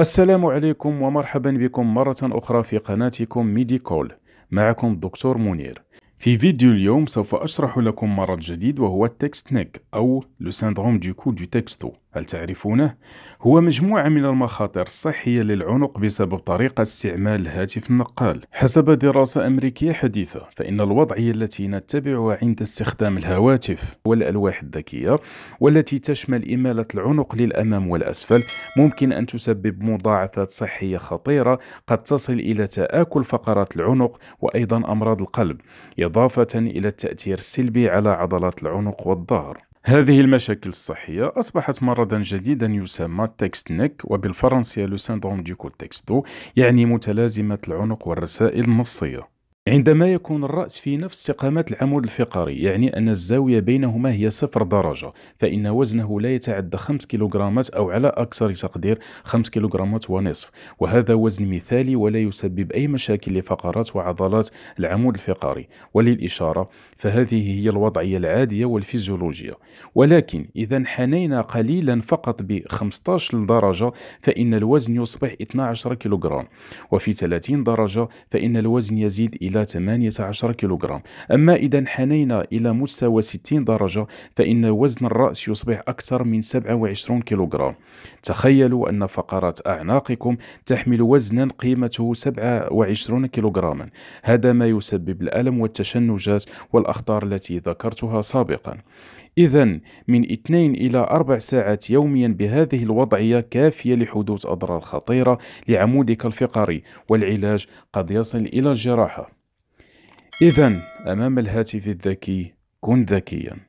السلام عليكم ومرحبا بكم مرة أخرى في قناتكم ميديكول معكم الدكتور منير في فيديو اليوم سوف أشرح لكم مرض جديد وهو التكست نيك أو لو سيندروم دو كو دو تكستو هل تعرفونه؟ هو مجموعة من المخاطر الصحية للعنق بسبب طريقة استعمال الهاتف النقال. حسب دراسة أمريكية حديثة، فإن الوضعية التي نتبعها عند استخدام الهواتف والألواح الذكية، والتي تشمل إمالة العنق للأمام والأسفل، ممكن أن تسبب مضاعفات صحية خطيرة قد تصل إلى تآكل فقرات العنق وأيضا أمراض القلب، إضافة إلى التأثير السلبي على عضلات العنق والظهر. هذه المشاكل الصحية أصبحت مرضا جديدا يسمى نيك وبالفرنسية لو سيندروم دي كولتكستو يعني متلازمة العنق والرسائل النصية عندما يكون الرأس في نفس استقامات العمود الفقري يعني أن الزاوية بينهما هي صفر درجة فإن وزنه لا يتعدى 5 كيلوغرامات أو على أكثر تقدير 5 كيلوغرامات ونصف وهذا وزن مثالي ولا يسبب أي مشاكل لفقرات وعضلات العمود الفقري وللإشارة فهذه هي الوضعية العادية والفيزيولوجية ولكن إذا انحنينا قليلا فقط ب 15 درجة فإن الوزن يصبح 12 كيلوغرام وفي 30 درجة فإن الوزن يزيد إلى 18 كيلوغرام أما إذا انحنينا إلى مستوى 60 درجة فإن وزن الرأس يصبح أكثر من 27 كيلوغرام تخيلوا أن فقرات أعناقكم تحمل وزنا قيمته 27 كيلوغراما هذا ما يسبب الألم والتشنجات والأخطار التي ذكرتها سابقا إذا من اثنين إلى أربع ساعات يوميا بهذه الوضعية كافية لحدوث أضرار خطيرة لعمودك الفقري والعلاج قد يصل إلى الجراحة إذا أمام الهاتف الذكي كن ذكيا